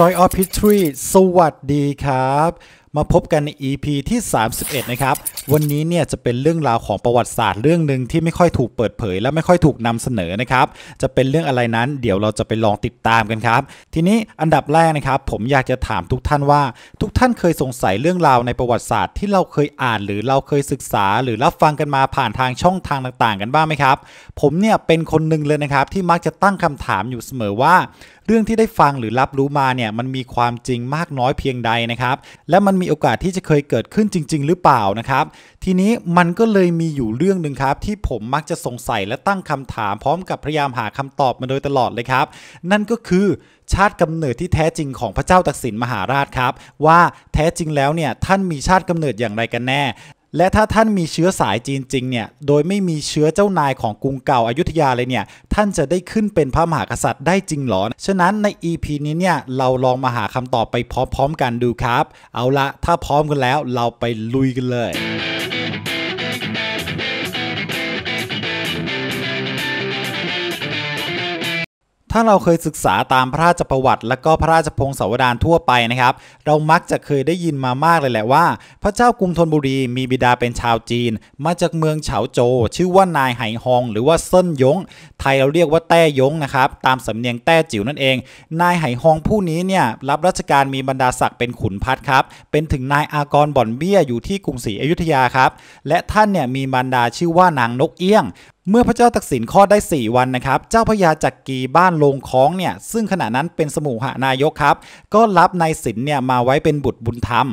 Joy of History สวัสดีครับ มาพบกันใน EP ที่ 31นะครับ วันนี้เนี่ยจะเป็นเรื่องราวของประวัติศาสตร์เรื่องหนึ่งที่ไม่ค่อยถูกเปิดเผยและไม่ค่อยถูกนำเสนอนะครับ จะเป็นเรื่องอะไรนั้นเดี๋ยวเราจะไปลองติดตามกันครับ ทีนี้อันดับแรกนะครับ ผมอยากจะถามทุกท่านว่า ทุกท่านเคยสงสัยเรื่องราวในประวัติศาสตร์ที่เราเคยอ่านหรือเราเคยศึกษาหรือรับฟังกันมาผ่านทางช่องทางต่างๆกันบ้างไหมครับ ผมเนี่ยเป็นคนหนึ่งเลยนะครับที่มักจะตั้งคำถามอยู่เสมอว่าเรื่องที่ได้ฟังหรือรับรู้มาเนี่ยมันมีความจริงมากน้อยเพียงใดนะครับและมันมีโอกาสที่จะเคยเกิดขึ้นจริงๆ หรือเปล่านะครับ ทีนี้มันก็เลยมีอยู่เรื่องหนึ่งครับที่ผมมักจะสงสัยและตั้งคำถามพร้อมกับพยายามหาคำตอบมาโดยตลอดเลยครับ นั่นก็คือชาติกำเนิดที่แท้จริงของพระเจ้าตักสินมหาราชครับ ว่าแท้จริงแล้วเนี่ยท่านมีชาติกำเนิดอย่างไรกันแน่และถ้าท่านมีเชื้อสายจีนจริงเนี่ยโดยไม่มีเชื้อเจ้านายของกรุงเก่าอายุทยาเลยเนี่ย ท่านจะได้ขึ้นเป็นพระมหากษัตริย์ได้จริงหรอ ฉะนั้นใน EP นี้เนี่ยเราลองมาหาคำตอบไปพร้อมๆกันดูครับ เอาละถ้าพร้อมกันแล้วเราไปลุยกันเลยถ้าเราเคยศึกษาตามพระราชประวัติ และก็พระราชพงศาวดารทั่วไปนะครับ เรามักจะเคยได้ยินมามากเลยแหละว่า พระเจ้ากรุงธนบุรีมีบิดาเป็นชาวจีน มาจากเมืองเฉาโจ ชื่อว่านายไหฮองหรือว่าเซินยงไทยเราเรียกว่าแต้ยงนะครับตามสำเนียงแต้จิ๋วนั่นเอง นายไหฮองผู้นี้เนี่ยรับราชการมีบรรดาศักดิ์เป็นขุนพัดครับเป็นถึงนายอากรบ่อนเบี้ยอยู่ที่กรุงศรีอยุธยาครับ และท่านเนี่ยมีบรรดาชื่อว่านางนกเอี้ยงเมื่อพระเจ้าตักสินข้อได้ 4 วันนะครับ เจ้าพญาจักรีบ้านลงคล้องเนี่ย ซึ่งขณะนั้นเป็นสมุหานายกครับ ก็รับนายสินเนี่ยมาไว้เป็นบุตรบุญธรรม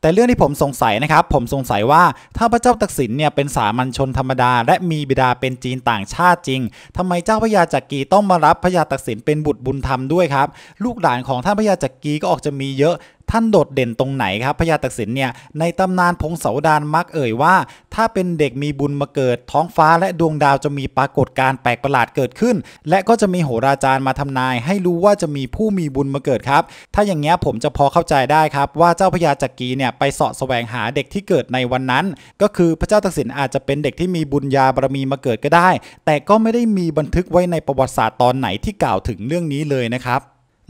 แต่เรื่องที่ผมสงสัยนะครับ ผมสงสัยว่าถ้าพระเจ้าตักสินเนี่ยเป็นสามัญชนธรรมดา และมีบิดาเป็นจีนต่างชาติจริง ทำไมเจ้าพญาจักกรีต้องมารับพญาตักสินเป็นบุตรบุญธรรมด้วยครับ ลูกหลานของท่านพญาจักกรีก็ออกจะมีเยอะท่านโดดเด่นตรงไหนครับพญาตักสินเนี่ยในตำนานพงศาวดารมักเอ่ยว่า ถ้าเป็นเด็กมีบุญมาเกิดท้องฟ้าและดวงดาวจะมีปรากฏการแปลกประหลาดเกิดขึ้น และก็จะมีโหราจารย์มาทำนายให้รู้ว่าจะมีผู้มีบุญมาเกิดครับ ถ้าอย่างเงี้ยผมจะพอเข้าใจได้ครับ ว่าเจ้าพญาจักรีเนี่ยไปเสาะแสวงหาเด็กที่เกิดในวันนั้น ก็คือพระเจ้าตักสินอาจจะเป็นเด็กที่มีบุญญาบารมีมาเกิดก็ได้ แต่ก็ไม่ได้มีบันทึกไว้ในประวัติศาสตร์ตอนไหนที่กล่าวถึงเรื่องนี้เลยนะครับ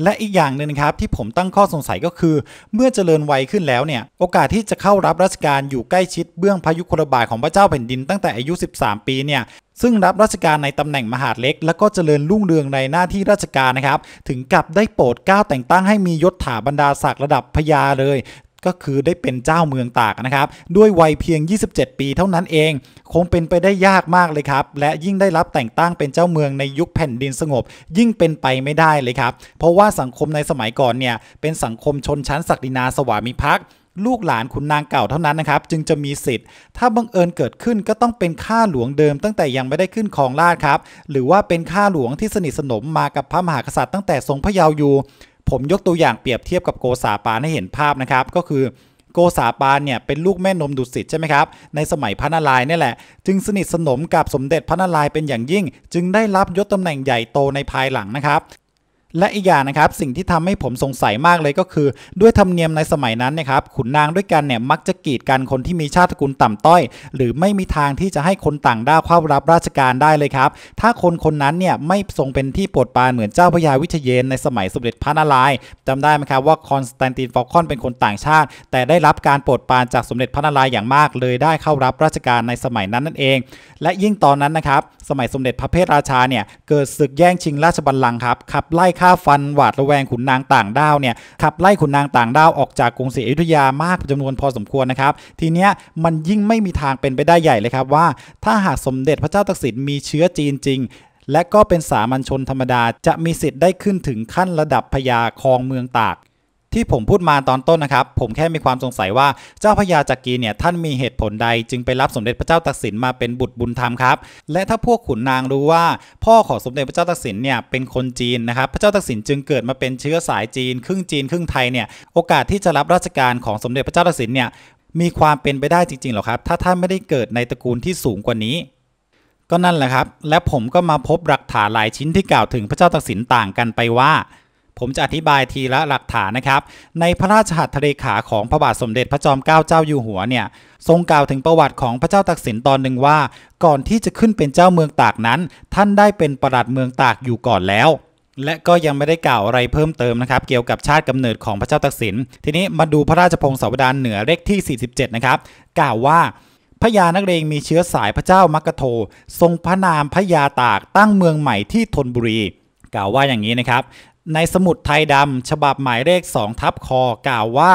และอีกอย่างหนึ่งครับที่ผมตั้งข้อสงสัยก็คือ เมื่อเจริญวัยขึ้นแล้วเนี่ยโอกาสที่จะเข้ารับราชการอยู่ใกล้ชิดเบื้องพายุคลบาทของพระเจ้าแผ่นดินตั้งแต่อายุ 13 ปีเนี่ยซึ่งรับราชการในตำแหน่งมหาดเล็ก แล้วก็เจริญรุ่งเรืองในหน้าที่ราชการนะครับถึงกับได้โปรดเกล้าแต่งตั้งให้มียศถาบรรดาศักดิ์ระดับพญาเลยก็คือได้เป็นเจ้าเมืองตากนะครับด้วยวัยเพียง 27 ปีเท่านั้นเอง คงเป็นไปได้ยากมากเลยครับและยิ่งได้รับแต่งตั้งเป็นเจ้าเมืองในยุคแผ่นดินสงบ ยิ่งเป็นไปไม่ได้เลยครับ เพราะว่าสังคมในสมัยก่อนเนี่ยเป็นสังคมชนชั้นศักดินาสวามิภักดิ์ลูกหลานขุนนางเก่าเท่านั้นนะครับจึงจะมีสิทธิ์ถ้าบังเอิญเกิดขึ้นก็ต้องเป็นข้าหลวงเดิมตั้งแต่ยังไม่ได้ขึ้นครองราชครับหรือว่าเป็นข้าหลวงที่สนิทสนมมากับพระมหากษัตริย์ตั้งแต่ทรงพระเยาว์อยู่ผมยกตัวอย่างเปรียบเทียบกับโกสาปานให้เห็นภาพนะครับ ก็คือโกษาปานเนี่ยเป็นลูกแม่นมดุสิตใช่ไหมครับ ในสมัยพระนารายณ์นี่แหละ จึงสนิทสนมกับสมเด็จพระนารายณ์เป็นอย่างยิ่ง จึงได้รับยศตำแหน่งใหญ่โตในภายหลังนะครับและอีกอย่างนะครับสิ่งที่ทำให้ผมสงสัยมากเลยก็คือ ด้วยธรรมเนียมในสมัยนั้นนะครับขุนนางด้วยกันเนี่ยมักจะกีดกัน คนที่มีชาติกุลต่ำต้อย หรือไม่มีทางที่จะให้คนต่างด้าวเข้ารับราชการได้เลยครับ ถ้าคนคนนั้นเนี่ยไม่ทรงเป็นที่โปรดปรานเหมือนเจ้าพระยาวิเชเยนในสมัยสมเด็จพระนารายณ์จำได้ไหมครับว่าคอนสแตนตินฟอลคอนเป็นคนต่างชาติ แต่ได้รับการโปรดปรานจากสมเด็จพระนารายณ์อย่างมาก เลยได้เข้ารับราชการในสมัยนั้นนั่นเอง และยิ่งตอนนั้นนะครับสมัยสมเด็จพระเพทราชาเนี่ยเกิดศึกแย่งชิงราชบัลลังก์ครับขับไล่ฆ่าฟันหวาดระแวงขุนนางต่างด้าวเนี่ยขับไล่ขุนนางต่างด้าวออกจากกรุงศรีอยุธยามากจำนวนพอสมควรนะครับ ทีเนี้ยมันยิ่งไม่มีทางเป็นไปได้ใหญ่เลยครับว่าถ้าหากสมเด็จพระเจ้าตากสินมีเชื้อจีนจริง และก็เป็นสามัญชนธรรมดาจะมีสิทธิ์ได้ขึ้นถึงขั้นระดับพญาครองเมืองตากที่ผมพูดมาตอนต้นนะครับ ผมแค่มีความสงสัยว่าเจ้าพญาจักรีเนี่ยท่านมีเหตุผลใดจึงไปรับสมเด็จพระเจ้าตักสินมาเป็นบุตรบุญธรรมครับ และถ้าพวกขุนนางรู้ว่า พ่อของสมเด็จพระเจ้าตักสินเนี่ยเป็นคนจีนนะครับ พระเจ้าตักสินจึงเกิดมาเป็นเชื้อสายจีน ครึ่งจีนครึ่งไทยเนี่ยโอกาสที่จะรับราชการของสมเด็จพระเจ้าตักสินเนี่ยมีความเป็นไปได้จริงๆหรอครับ ถ้าท่านไม่ได้เกิดในตระกูลที่สูงกว่านี้ ก็นั่นแหละครับและผมก็มาพบหลักฐานหลายชิ้นที่กล่าวถึงพระเจ้าตักสินต่างกันไปว่าผมจะอธิบายทีละหลักฐานนะครับ ในพระราชหัตถเลขาของพระบาทสมเด็จพระจอมเกล้าเจ้าอยู่หัวเนี่ย ทรงกล่าวถึงประวัติของพระเจ้าตักสินตอนหนึ่งว่า ก่อนที่จะขึ้นเป็นเจ้าเมืองตากนั้น ท่านได้เป็นประหลัดเมืองตากอยู่ก่อนแล้ว และก็ยังไม่ได้กล่าวอะไรเพิ่มเติมนะครับ เกี่ยวกับชาติกำเนิดของพระเจ้าตักสิน ทีนี้มาดูพระราชพงศาวดารเหนือเลขที่ 47นะครับ กล่าวว่าพระยานักเรงมีเชื้อสายพระเจ้ามกโททรงพระนามพระยาตาก ตั้งเมืองใหม่ที่ธนบุรี กล่าวว่าอย่างนี้นะครับในสมุดไทยดำ ฉบับหมายเลข2ทับคอกล่าวว่า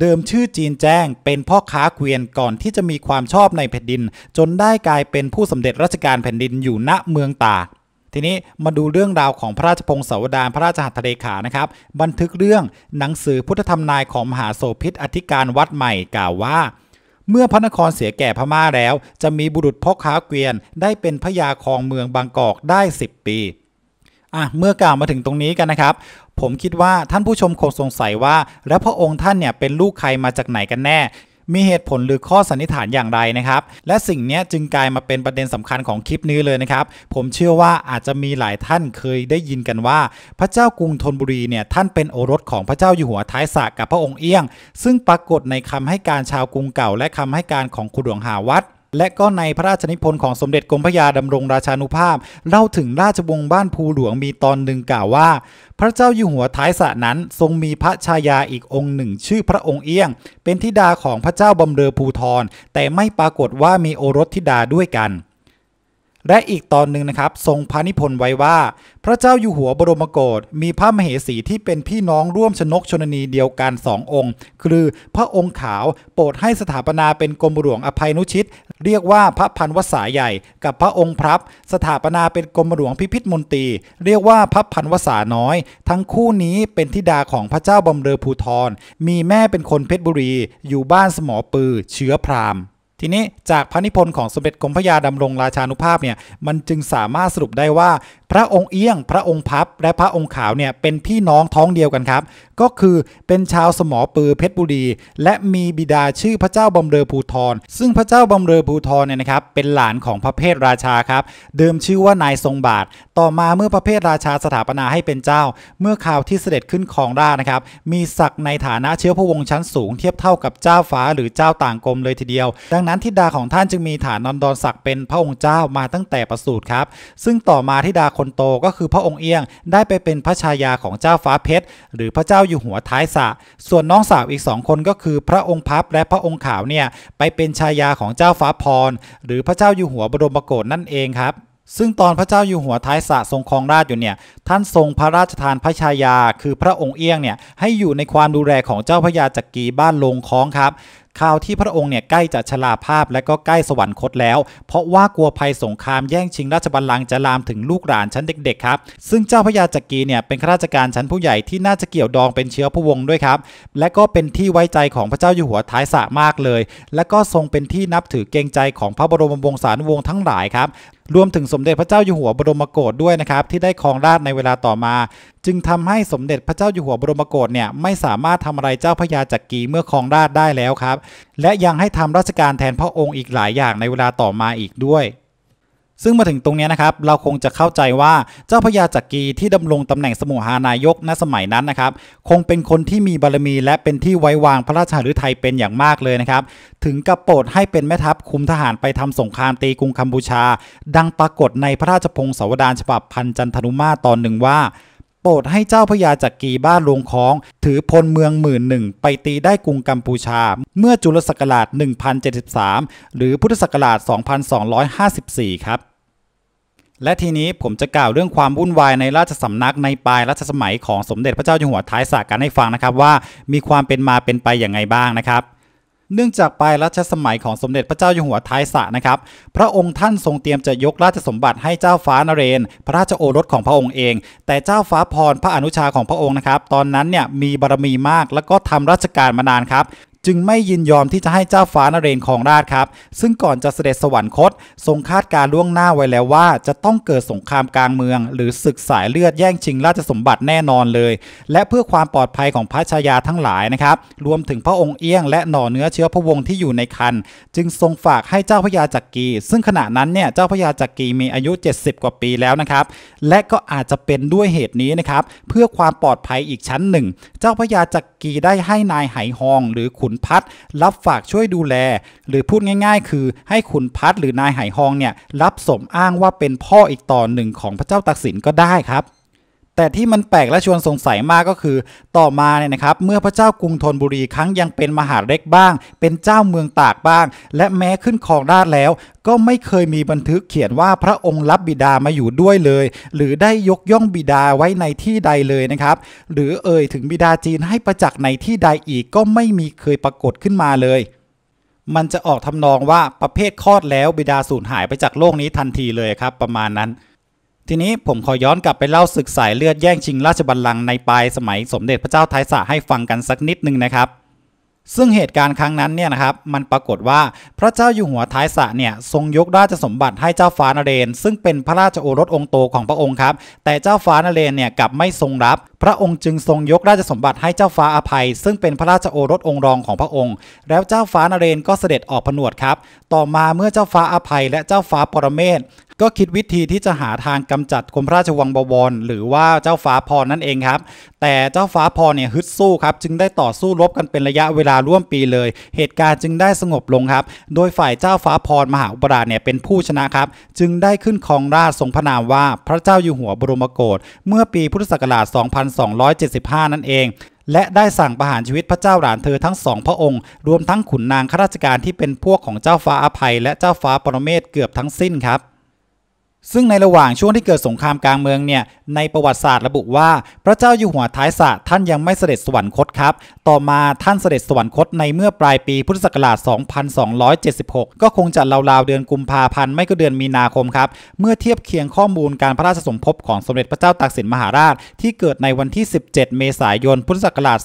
เดิมชื่อจีนแจ้ง เป็นพ่อค้าเกวียนก่อนที่จะมีความชอบในแผ่นดิน จนได้กลายเป็นผู้สำเร็จราชการแผ่นดินอยู่ณเมืองตา ทีนี้มาดูเรื่องราวของพระราชพงศาวดารพระราชหัตถเลขานะครับบันทึกเรื่องหนังสือพุทธธรรมนายของมหาโสพิษอธิการวัดใหม่กล่าวว่า เมื่อพระนครเสียแก่พม่าแล้ว จะมีบุรุษพ่อค้าเกวียนได้เป็นพระยาคองเมืองบางกอกได้ 10 ปีอ่ะเมื่อกล่าวมาถึงตรงนี้กันนะครับผมคิดว่าท่านผู้ชมคงสงสัยว่าแล้วพระองค์ท่านเนี่ยเป็นลูกใครมาจากไหนกันแน่ มีเหตุผลหรือข้อสันนิษฐานอย่างไรนะครับและสิ่งนี้จึงกลายมาเป็นประเด็นสำคัญของคลิปนี้เลยนะครับผมเชื่อว่าอาจจะมีหลายท่านเคยได้ยินกันว่า พระเจ้ากรุงธนบุรีเนี่ยท่านเป็นโอรสของพระเจ้าอยู่หัวท้ายสระกับพระองค์เอี้ยง ซึ่งปรากฏในคำให้การชาวกรุงเก่า และคำให้การของขุนหลวงหาวัดและก็ในพระราชนิพนธ์ของสมเด็จกรมพระยาดำรงราชานุภาพ เล่าถึงราชวงศ์บ้านภูหลวงมีตอนหนึ่งกล่าวว่า พระเจ้าอยู่หัวท้ายสะนั้นทรงมีพระชายาอีกองค์หนึ่งชื่อพระองค์เอี้ยง เป็นธิดาของพระเจ้าบำเรอภูทรแต่ไม่ปรากฏว่ามีโอรสธิดาด้วยกันและอีกตอนหนึ่งนะครับ ทรงพระนิพนธ์ไว้ว่า พระเจ้าอยู่หัวบรมโกศมีพระมเหสีที่เป็นพี่น้องร่วมชนกชนนีเดียวกันสององค์คือ พระองค์ขาวโปรดให้สถาปนาเป็นกรมหลวงอภัยนุชิตเรียกว่าพระพันวสาใหญ่กับพระองค์พรับสถาปนาเป็นกรมหลวงพิพิธมนตรี เรียกว่าพระพันวสาน้อย ทั้งคู่นี้เป็นธิดาของพระเจ้าบำเรอภูทรมีแม่เป็นคนเพชรบุรี อยู่บ้านสมอปือเชื้อพราหมณ์ทีนี้จากพระนิพนธ์ของสมเด็จกรมพยาดำรงราชานุภาพเนี่ยมันจึงสามารถสรุปได้ว่า พระองค์เอี้ยงพระองค์พับและพระองค์ขาวเนี่ยเป็นพี่น้องท้องเดียวกันครับ ก็คือเป็นชาวสมอปือเพชรบุรีและมีบิดาชื่อพระเจ้าบำเรอภูทรซึ่งพระเจ้าบำเรอภูทรเนี่ยนะครับเป็นหลานของพระเพทราชาครับ เดิมชื่อว่านายทรงบาทต่อมาเมื่อพระเพทราชาสถาปนาให้เป็นเจ้า เมื่อข่าวที่เสด็จขึ้นคองราชนะครับมีศักดิ์ในฐานะเชื้อพระวงศ์ชั้นสูงเทียบเท่ากับเจ้าฟ้าหรือเจ้าต่างกรมเลยทีเดียวดังนั้นนั้นทิดาของท่านจึงมีฐานนอนดอนศักดิ์เป็นพระองค์เจ้ามาตั้งแต่ประสูติครับ ซึ่งต่อมาทิดาคนโตก็คือพระองค์เอี้ยงได้ไปเป็นพระชายาของเจ้าฟ้าเพชรหรือพระเจ้าอยู่หัวท้ายสะส่วนน้องสาวอีกสองคนก็คือพระองค์พับและพระองค์ขาวเนี่ยไปเป็นชายาของเจ้าฟ้าพร หรือพระเจ้าอยู่หัวบรมโกศนั่นเองครับ ซึ่งตอนพระเจ้าอยู่หัวท้ายสะทรงครองราชอยู่เนี่ยท่านทรงพระราชทานพระชายา คือพระองค์เอี้ยงเนี่ยให้อยู่ในความดูแลของเจ้าพระยาจักรีบ้านลงคล้องครับคราวที่พระองค์เนี่ยใกล้จะชลาภาพและก็ใกล้สวรรคตแล้ว เพราะว่ากลัวภัยสงครามแย่งชิงราชบัลลังก์จะลามถึงลูกหลานชั้นเด็กๆครับซึ่งเจ้าพระยาจักรีเนี่ยเป็นข้าราชการชั้นผู้ใหญ่ที่น่าจะเกี่ยวดองเป็นเชื้อพระวงศ์ด้วยครับและก็เป็นที่ไว้ใจของพระเจ้าอยู่หัวท้ายสะมากเลย และก็ทรงเป็นที่นับถือเกรงใจของพระบรมวงศานุวงศ์ทั้งหลายครับรวมถึงสมเด็จพระเจ้าอยู่หัวบรมโกศด้วยนะครับที่ได้ครองราชในเวลาต่อมา จึงทำให้สมเด็จพระเจ้าอยู่หัวบรมโกศเนี่ยไม่สามารถทำอะไรเจ้าพระยาจักรีเมื่อครองราชได้แล้วครับ และยังให้ทำราชการแทนพระองค์อีกหลายอย่างในเวลาต่อมาอีกด้วยซึ่งมาถึงตรงนี้นะครับ เราคงจะเข้าใจว่าเจ้าพญาจักรีที่ดำรงตำแหน่งสมุหานายกณสมัยนั้นนะครับ คงเป็นคนที่มีบารมีและเป็นที่ไว้วางพระราชหฤทัยเป็นอย่างมากเลยนะครับ ถึงกับโปรดให้เป็นแม่ทัพคุมทหารไปทำสงครามตีกรุงคัมบูชา ดังปรากฏในพระราชพงศาวดารฉบับพันจันทนุมาตอนหนึ่งว่าโปรดให้เจ้าพญาจักรีบ้านลงคอง ถือพลเมืองหมื่นหนึ่ง ไปตีได้กรุงกัมพูชา เมื่อจุลศักราช1073 หรือพุทธศักราช 2254 ครับ และทีนี้ผมจะกล่าวเรื่องความวุ่นวายในราชสำนักในปลายรัชสมัยของสมเด็จพระเจ้าอยู่หัวท้ายสากันให้ฟังนะครับว่ามีความเป็นมาเป็นไปอย่างไงบ้างนะครับเนื่องจากปลายรัชสมัยของสมเด็จพระเจ้าอยู่หัวท้ายสะนะครับ พระองค์ท่านทรงเตรียมจะยกราชสมบัติให้เจ้าฟ้านเรน พระราชโอรสของพระองค์เอง แต่เจ้าฟ้าพร พระอนุชาของพระองค์นะครับ ตอนนั้นเนี่ยมีบารมีมาก แล้วก็ทำราชการมานานครับจึงไม่ยินยอมที่จะให้เจ้าฟ้านเรนของราชครับ ซึ่งก่อนจะเสด็จสวรรคตทรงคาดการล่วงหน้าไว้แล้วว่า จะต้องเกิดสงครามกลางเมือง หรือศึกสายเลือดแย่งชิงราชสมบัติแน่นอนเลย และเพื่อความปลอดภัยของพระชายาทั้งหลายนะครับ รวมถึงพระองค์เอี้ยงและหน่อเนื้อเชื้อพระวงศ์ที่อยู่ในคัน จึงทรงฝากให้เจ้าพระยาจักรี ซึ่งขณะนั้นเนี่ยเจ้าพระยาจักรีมีอายุ 70 กว่าปีแล้วนะครับ และก็อาจจะเป็นด้วยเหตุนี้นะครับ เพื่อความปลอดภัยอีกชั้นหนึ่ง เจ้าพระยาจักรีได้ให้นายไหหองหรือขุนนพัดรับฝากช่วยดูแล หรือพูดง่ายๆคือให้ขุนพัดหรือนายไหหองเนี่ยรับสมอ้างว่าเป็นพ่ออีกต่อหนึ่งของพระเจ้าตักสินก็ได้ครับแต่ที่มันแปลกและชวนสงสัยมากก็คือต่อมาเนี่ยนะครับเมื่อพระเจ้ากรุงธนบุรีครั้งยังเป็นมหาเล็กบ้าง เป็นเจ้าเมืองตากบ้างและแม้ขึ้นครองราชแล้ว ก็ไม่เคยมีบันทึกเขียนว่าพระองค์รับบิดามาอยู่ด้วยเลย หรือได้ยกย่องบิดาไว้ในที่ใดเลยนะครับ หรือเอ่ยถึงบิดาจีนให้ประจักษ์ในที่ใดอีกก็ไม่มีเคยปรากฏขึ้นมาเลย มันจะออกทำนองว่าประเภทคลอดแล้วบิดาสูญหายไปจากโลกนี้ทันทีเลยครับประมาณนั้นทีนี้ผมขอย้อนกลับไปเล่าศึกสายเลือดแย่งชิงราชบัลลังก์ในปลายสมัยสมเด็จพระเจ้าไทยสะให้ฟังกันสักนิดนึงนะครับ ซึ่งเหตุการณ์ครั้งนั้นเนี่ยนะครับ มันปรากฏว่าพระเจ้าอยู่หัวท้ายสะเนี่ยทรงยกราชสมบัติให้เจ้าฟ้านเรนซึ่งเป็นพระราชโอรสองค์โตของพระองค์ครับ แต่เจ้าฟ้านเรนเนี่ยกลับไม่ทรงรับพระองค์จึงทรงยกราชสมบัติให้เจ้าฟ้าอภัย ซึ่งเป็นพระราชโอรสองค์รองของพระองค์ แล้วเจ้าฟ้านเรนก็เสด็จออกผนวดครับ ต่อมาเมื่อเจ้าฟ้าอภัยและเจ้าฟ้าปรเมศก็คิดวิธีที่จะหาทางกำจัดกรมราชวังบวรหรือว่าเจ้าฟ้าพรนั่นเองครับ แต่เจ้าฟ้าพรเนี่ยฮึดสู้ครับ จึงได้ต่อสู้รบกันเป็นระยะเวลาร่วมปีเลยเหตุการณ์จึงได้สงบลงครับ โดยฝ่ายเจ้าฟ้าพรมหาอุปราชเนี่ยเป็นผู้ชนะครับ จึงได้ขึ้นครองราชทรงพระนามว่าพระเจ้าอยู่หัวบรมโกศเมื่อปีพุทธศักราช1 2 7 5 นั่นเอง และได้สั่งประหารชีวิตพระเจ้าหลานเธอทั้งสองพระองค์ รวมทั้งขุนนางข้าราชการที่เป็นพวกของเจ้าฟ้าอภัย และเจ้าฟ้าปรเมศเกือบทั้งสิ้นครับซึ่งในระหว่างช่วงที่เกิดสงครามกลางเมืองเนี่ยในประวัติศาสตร์ระบุว่า พระเจ้าอยู่หัวท้ายสระท่านยังไม่เสด็จสวรรคตครับต่อมาท่านเสด็จสวรรคตในเมื่อปลายปีพุทธศักราช 2276 ก็คงจะราวๆเดือนกุมภาพันธ์ ไม่ก็เดือนมีนาคมครับ เมื่อเทียบเคียงข้อมูลการพระราชสมภพของสมเด็จพระเจ้าตากสินมหาราชที่เกิดในวันที่ 17 เมษายน พุทธศักราช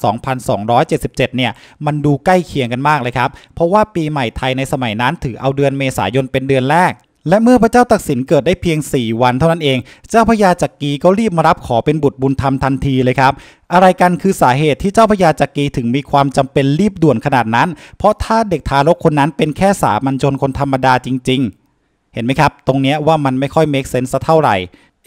2277 เนี่ยมันดูใกล้เคียงกันมากเลยครับเพราะว่าปีใหม่ไทยในสมัยนั้นถือเอาเดือนเมษายนเป็นเดือนแรกและเมื่อพระเจ้าตักสินเกิดได้เพียง 4 วันเท่านั้นเอง เจ้าพญาจักรีก็รีบมารับขอเป็นบุตรบุญธรรมทันทีเลยครับ อะไรกันคือสาเหตุที่เจ้าพญาจักรีถึงมีความจำเป็นรีบด่วนขนาดนั้น เพราะถ้าเด็กทารกคนนั้นเป็นแค่สามัญชนคนธรรมดาจริงๆ เห็นไหมครับตรงนี้ว่ามันไม่ค่อยเมคเซนส์เท่าไหร่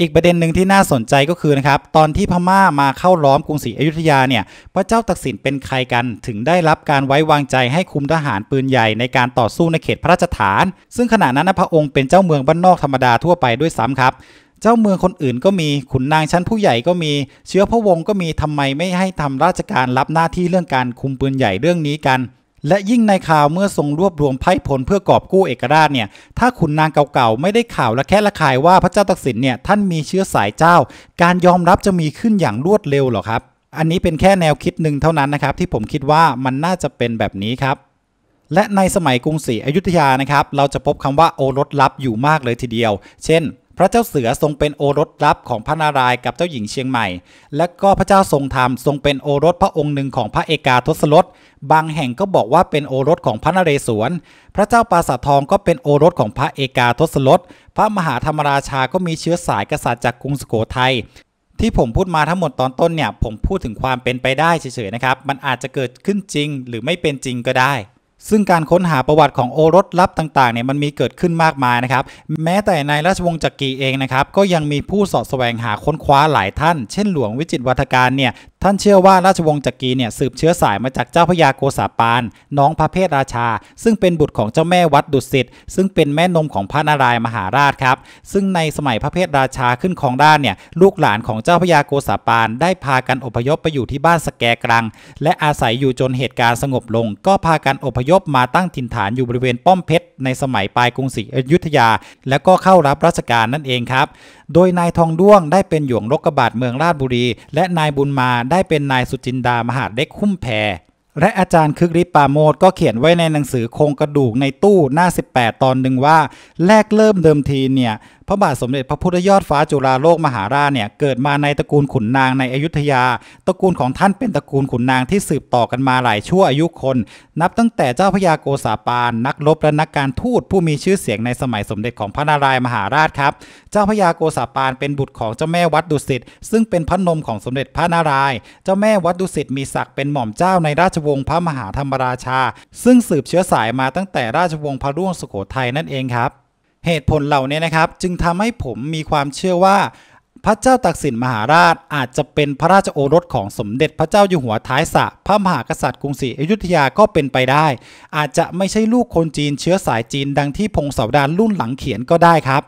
อีกประเด็นหนึ่งที่น่าสนใจก็คือนะครับตอนที่พม่ามาเข้าล้อมกรุงศรีอยุธยาเนี่ยพระเจ้าตักสินเป็นใครกันถึงได้รับการไว้วางใจให้คุมทหารปืนใหญ่ในการต่อสู้ในเขตพระราชฐาน ซึ่งขณะนั้นพระองค์เป็นเจ้าเมืองบ้านนอกธรรมดาทั่วไปด้วยซ้ำครับ เจ้าเมืองคนอื่นก็มีขุนนางชั้นผู้ใหญ่ก็มี เชื้อพระวงศ์ก็มีทำไมไม่ให้ทำราชการรับหน้าที่เรื่องการคุมปืนใหญ่เรื่องนี้กันและยิ่งในข่าวเมื่อทรงรวบรวมไพ่ผลเพื่อกอบกู้เอกราชเนี่ยถ้าขุนนางเก่าๆไม่ได้ข่าวและแค่ละขายว่าพระเจ้าตักสินเนี่ยท่านมีเชื้อสายเจ้า การยอมรับจะมีขึ้นอย่างรวดเร็วหรอครับ อันนี้เป็นแค่แนวคิดหนึ่งเท่านั้นนะครับ ที่ผมคิดว่ามันน่าจะเป็นแบบนี้ครับ และในสมัยกรุงศรีอยุธยานะครับ เราจะพบคำว่าโอรสลับอยู่มากเลยทีเดียว เช่นพระเจ้าเสือทรงเป็นโอรสลับของพระนารายณ์กับเจ้าหญิงเชียงใหม่ และก็พระเจ้าทรงธรรมทรงเป็นโอรสพระองค์หนึ่งของพระเอกาทศรสบางแห่งก็บอกว่าเป็นโอรสของพระนเรศวร พระเจ้าปราสาททองก็เป็นโอรสของพระเอกาทศรสพระมหาธรรมราชาก็มีเชื้อสายกษัตริย์จากกรุงสุโขทัยที่ผมพูดมาทั้งหมดตอนต้นเนี่ยผมพูดถึงความเป็นไปได้เฉยๆนะครับ มันอาจจะเกิดขึ้นจริงหรือไม่เป็นจริงก็ได้ซึ่งการค้นหาประวัติของโอรสลับต่างๆเนี่ยมันมีเกิดขึ้นมากมายนะครับ แม้แต่ในราชวงศ์จักรีเองนะครับก็ยังมีผู้สอดแสวงหาค้นคว้าหลายท่าน เช่นหลวงวิจิตวัฒการเนี่ยท่านเชื่อว่าราชวงศ์จักรีเนี่ยสืบเชื้อสายมาจากเจ้าพยาโกษาปานน้องพระเพทราชา ซึ่งเป็นบุตรของเจ้าแม่วัดดุสิตซึ่งเป็นแม่นมของพระนารายมหาราชครับ ซึ่งในสมัยพระเพทราชาขึ้นครองด้านเนี่ยลูกหลานของเจ้าพยาโกษาปานได้พากันอพยพไปอยู่ที่บ้านสแกกรัง และอาศัยอยู่จนเหตุการณ์สงบลง ก็พากันอพยพมาตั้งถิ่นฐานอยู่บริเวณป้อมเพชรในสมัยปลายกรุงศรีอยุธยา แล้วก็เข้ารับราชการนั่นเองครับ โดยนายทองด้วงได้เป็นหยวงรกบาทเมืองราชบุรี และนายบุญมาได้เป็นนายสุจินดามหาเล็กคุ้มแพรและอาจารย์คึกฤทธิ์ปาโมดก็เขียนไว้ในหนังสือโครงกระดูกในตู้หน้า 18 ตอนหนึ่งว่า แรกเริ่มเดิมทีเนี่ยพระบาทสมเด็จพระพุทธยอดฟ้าจุฬาโลกมหาราชเนี่ยเกิดมาในตระกูลขุนนางในอยุธยาตระกูลของท่านเป็นตระกูลขุนนางที่สืบต่อกันมาหลายชั่วอายุคน นับตั้งแต่เจ้าพระยาโกษาปาน นักรบและนักการทูตผู้มีชื่อเสียงในสมัยสมเด็จของพระนารายมหาราชครับเจ้าพระยาโกษาปานเป็นบุตรของเจ้าแม่วัดดุสิตซึ่งเป็นพระนมของสมเด็จพระนารายเจ้าแม่วัดดุสิตมีศักดิ์เป็นหม่อมเจ้าในราชวงศ์พระมหาธรรมราชา ซึ่งสืบเชื้อสายมาตั้งแต่ราชวงศ์พระร่วงสุโขทัยนั่นเองครับ เหตุผลเหล่านี้นะครับ จึงทำให้ผมมีความเชื่อว่า พระเจ้าตักสินมหาราชอาจจะเป็นพระราชโอรสของสมเด็จพระเจ้าอยู่หัวท้ายสะพระมหากษัตริย์กรุงศรีอยุธยาก็เป็นไปได้ อาจจะไม่ใช่ลูกคนจีนเชื้อสายจีนดังที่พงศาวดารรุ่นหลังเขียนก็ได้ครับ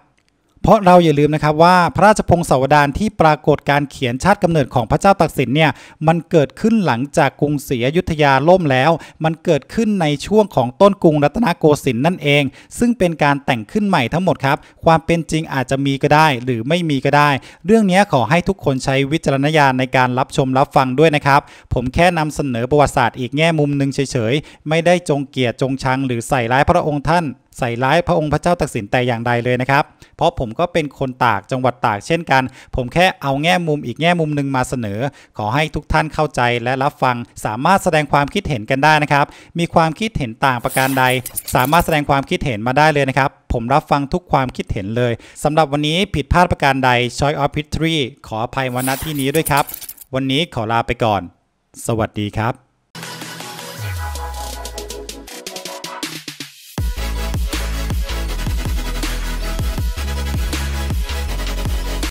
เพราะเราอย่าลืมนะครับว่าพระราชพงศาวดารที่ปรากฏการเขียนชาติกำเนิดของพระเจ้าตากสินเนี่ยมันเกิดขึ้นหลังจากกรุงศรีอยุธยาล่มแล้ว มันเกิดขึ้นในช่วงของต้นกรุงรัตนโกสินทร์นั่นเอง ซึ่งเป็นการแต่งขึ้นใหม่ทั้งหมดครับความเป็นจริงอาจจะมีก็ได้หรือไม่มีก็ได้ เรื่องนี้ขอให้ทุกคนใช้วิจารณญาณในการรับชมรับฟังด้วยนะครับ ผมแค่นำเสนอประวัติศาสตร์ อีกแง่มุมหนึ่งเฉยๆไม่ได้จงเกียดจงชังหรือใส่ร้ายพระองค์ท่านใส่ร้ายพระองค์พระเจ้าตักสินแต่อย่างใดเลยนะครับ เพราะผมก็เป็นคนตากจังหวัดตากเช่นกัน ผมแค่เอาแง่มุมอีกแง่มุมหนึ่งมาเสนอ ขอให้ทุกท่านเข้าใจและรับฟัง สามารถแสดงความคิดเห็นกันได้นะครับ มีความคิดเห็นต่างประการใด สามารถแสดงความคิดเห็นมาได้เลยนะครับ ผมรับฟังทุกความคิดเห็นเลยสำหรับวันนี้ผิดพลาดประการใด Choice of ท i s t r ขออภัยวันดที่นี้ด้วยครับ วันนี้ขอลาไปก่อน สวัสดีครับ